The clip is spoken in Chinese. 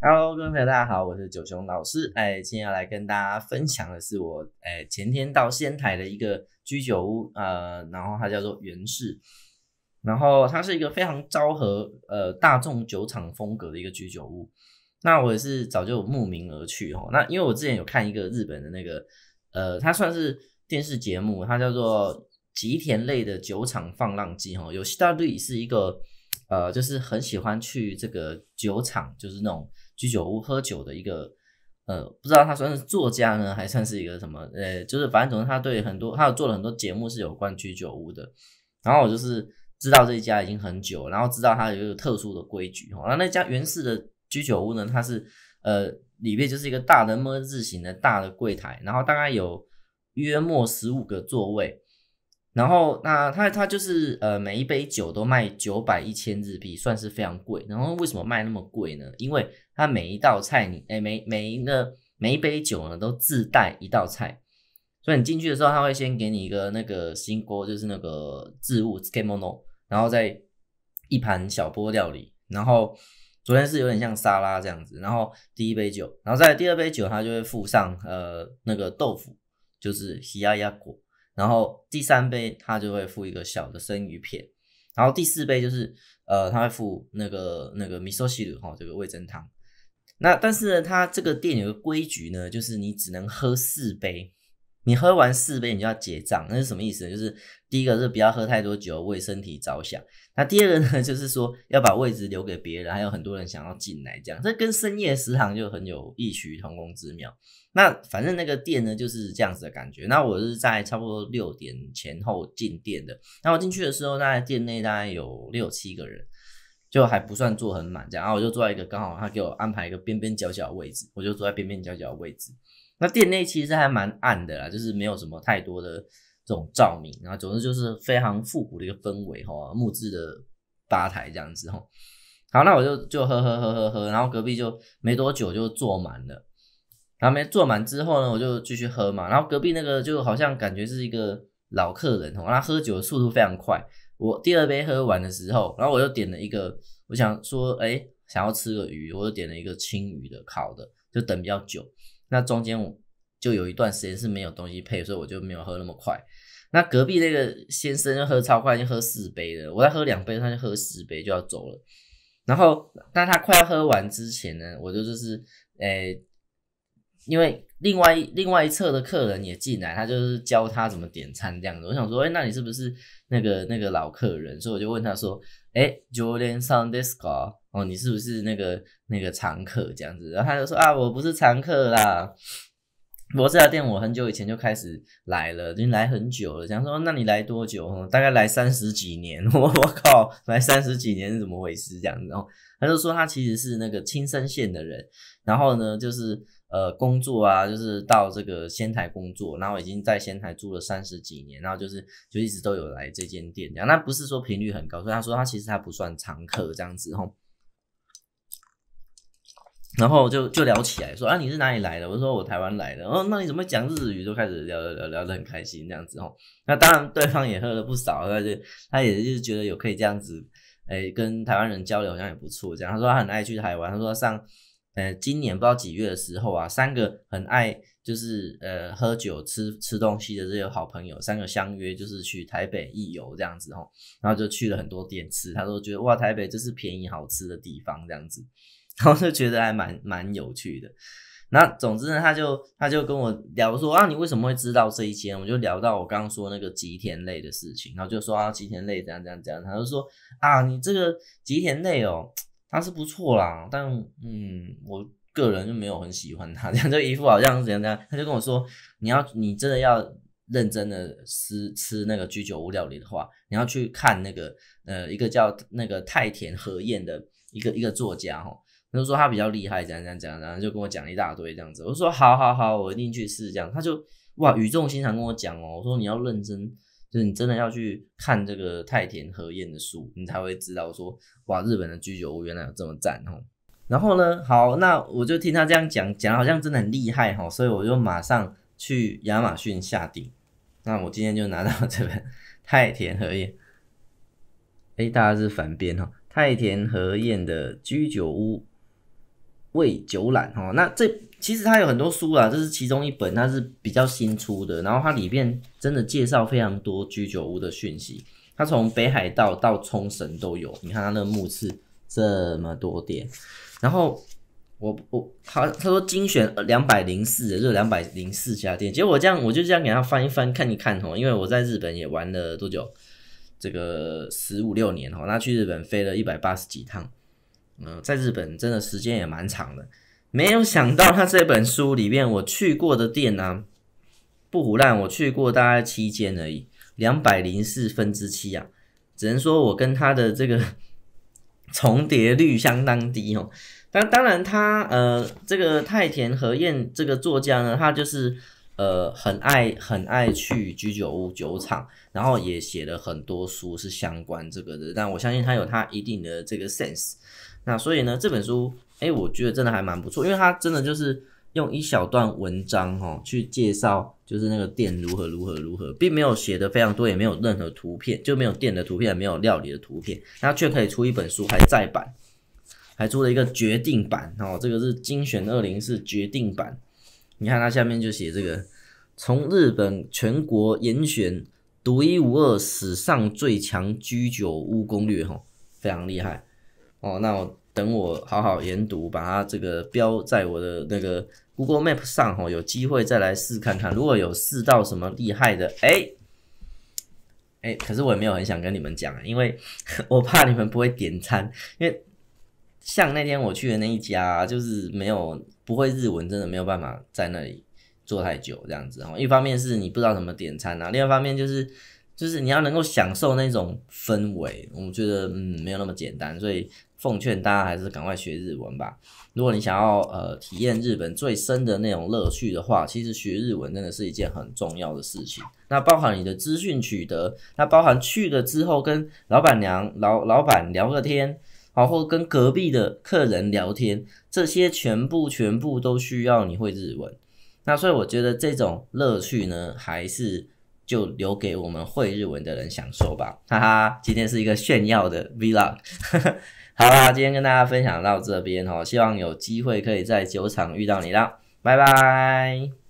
Hello，各位朋友，大家好，我是九雄老师。哎，今天要来跟大家分享的是我哎前天到仙台的一个居酒屋，呃，然后它叫做源氏，然后它是一个非常昭和呃大众酒厂风格的一个居酒屋。那我也是早就慕名而去哦。那因为我之前有看一个日本的那个呃，它算是电视节目，它叫做吉田类的酒厂放浪记哈，有西大路是一个。呃，就是很喜欢去这个酒厂，就是那种居酒屋喝酒的一个，呃，不知道他算是作家呢，还算是一个什么，呃，就是反正总之他对很多，他有做了很多节目是有关居酒屋的。然后我就是知道这一家已经很久，然后知道他有一个特殊的规矩哈。然后那家原始的居酒屋呢，它是呃里面就是一个大的“么”字形的大的柜台，然后大概有约莫十五个座位。然后那它它就是呃每一杯酒都卖九百一千日币，算是非常贵。然后为什么卖那么贵呢？因为它每一道菜你哎每每一个每一杯酒呢都自带一道菜，所以你进去的时候他会先给你一个那个新锅，就是那个置物 skimono，然后再一盘小波料理。然后昨天是有点像沙拉这样子，然后第一杯酒，然后再第二杯酒它就会附上呃那个豆腐，就是喜呀呀果。然后第三杯他就会附一个小的生鱼片，然后第四杯就是呃他会附那个那个这个味增汤，那但是呢，他这个店有个规矩呢，就是你只能喝四杯。你喝完四杯，你就要结账，那是什么意思？就是第一个是不要喝太多酒，为身体着想。那第二个呢，就是说要把位置留给别人，还有很多人想要进来，这样这跟深夜食堂就很有异曲同工之妙。那反正那个店呢就是这样子的感觉。那我是在差不多六点前后进店的。那我进去的时候，大概店内大概有六七个人，就还不算坐很满这样。然后我就坐在一个刚好他给我安排一个边边角角的位置，我就坐在边边角角的位置。那店内其实还蛮暗的啦，就是没有什么太多的这种照明，然后总之就是非常复古的一个氛围哈，木质的吧台这样子哈。好，那我就就喝喝喝喝喝，然后隔壁就没多久就坐满了，然后没坐满之后呢，我就继续喝嘛，然后隔壁那个就好像感觉是一个老客人，他喝酒的速度非常快。我第二杯喝完的时候，然后我又点了一个，我想说，哎，想要吃个鱼，我又点了一个青鱼的烤的，就等比较久。那中间我就有一段时间是没有东西配，所以我就没有喝那么快。那隔壁那个先生就喝超快，就喝四杯的，我再喝两杯，他就喝四杯就要走了。然后，当他快要喝完之前呢，我就就是诶。因为另外另外一侧的客人也进来，他就是教他怎么点餐这样子。我想说，哎，那你是不是那个那个老客人？所以我就问他说，哎 j o l a n Sound Disco，哦，你是不是那个那个常客这样子？然后他就说啊，我不是常客啦。不过这家店我很久以前就开始来了，已经来很久了。想说，那你来多久？大概来三十几年。我我靠，来三十几年是怎么回事？这样子，然后他就说，他其实是那个青森县的人。然后呢，就是。呃，工作啊，就是到这个仙台工作，然后已经在仙台住了三十几年，然后就是就一直都有来这间店这样。那不是说频率很高，所以他说他其实他不算常客这样子吼。然后就就聊起来说啊，你是哪里来的？我说我台湾来的。哦，那你怎么讲日语？就开始聊聊聊的很开心这样子哦。那当然对方也喝了不少，他就他也就是觉得有可以这样子，哎，跟台湾人交流好像也不错这样。他说他很爱去台湾，他说上。呃，今年不知道几月的时候啊，三个很爱就是呃喝酒吃吃东西的这些好朋友，三个相约就是去台北一游这样子吼，然后就去了很多店吃，他说觉得哇台北真是便宜好吃的地方这样子，然后就觉得还蛮蛮有趣的。那总之呢，他就他就跟我聊说啊你为什么会知道这一间？我就聊到我刚刚说那个吉田类的事情，然后就说啊吉田类怎样怎样怎样，他就说啊你这个吉田类哦。他是不错啦，但嗯，我个人就没有很喜欢他 这样。这一副好像怎样怎样，他就跟我说，你要你真的要认真的吃吃那个居酒屋料理的话，你要去看那个呃一个叫那个太田和彦的一个一个作家哦，他就说他比较厉害，怎样怎样怎样，然后就跟我讲一大堆这样子。我说好好好，我一定去试这样。他就哇语重心长跟我讲哦，我说你要认真。就是你真的要去看这个太田和彦的书，你才会知道说，哇，日本的居酒屋原来有这么赞哦。然后呢，好，那我就听他这样讲，讲好像真的很厉害哈，所以我就马上去亚马逊下订。那我今天就拿到这本 太田和彦，哎，大家是反编哈，太田和彦的居酒屋。味酒懒哈，那这其实它有很多书啦，这是其中一本，它是比较新出的。然后它里面真的介绍非常多居酒屋的讯息，它从北海道到冲绳都有。你看它那目次这么多店，然后我我他他说精选两百零四，就是两百零四家店。结果我这样我就这样给他翻一翻看一看哦，因为我在日本也玩了多久，这个十五六年哦，那去日本飞了一百八十几趟。嗯，在日本真的时间也蛮长的，没有想到他这本书里面我去过的店呢，不胡乱我去过大概七间而已，两百零四分之七啊，只能说我跟他的这个 重叠率相当低哦。但当然他呃这个太田和彦这个作家呢，他就是。呃，很爱很爱去居酒屋酒厂，然后也写了很多书是相关这个的。但我相信他有他一定的这个 sense。那所以呢，这本书，哎，我觉得真的还蛮不错，因为它真的就是用一小段文章哦去介绍，就是那个店如何如何如何，并没有写的非常多，也没有任何图片，就没有店的图片，没有料理的图片，那却可以出一本书，还再版，还出了一个决定版哦，这个是精选二零是决定版。你看它下面就写这个，从日本全国严选独一无二史上最强居酒屋攻略，哈，非常厉害哦。那我等我好好研读，把它这个标在我的那个 Google Map 上，哈，有机会再来试看看。如果有试到什么厉害的，哎，哎，可是我也没有很想跟你们讲因为 我怕你们不会点餐。因为像那天我去的那一家，就是没有不会日文，真的没有办法在那里坐太久这样子哈。一方面是你不知道怎么点餐啊，另外一方面就是，就是你要能够享受那种氛围，我们觉得嗯没有那么简单，所以奉劝大家还是赶快学日文吧。如果你想要呃体验日本最深的那种乐趣的话，其实学日文真的是一件很重要的事情。那包含你的资讯取得，那包含去了之后跟老板娘、老老板聊个天。然后跟隔壁的客人聊天，这些全部全部都需要你会日文。那所以我觉得这种乐趣呢，还是就留给我们会日文的人享受吧。哈哈，今天是一个炫耀的 vlog。好啦，今天跟大家分享到这边哦，希望有机会可以在酒场遇到你啦，拜拜。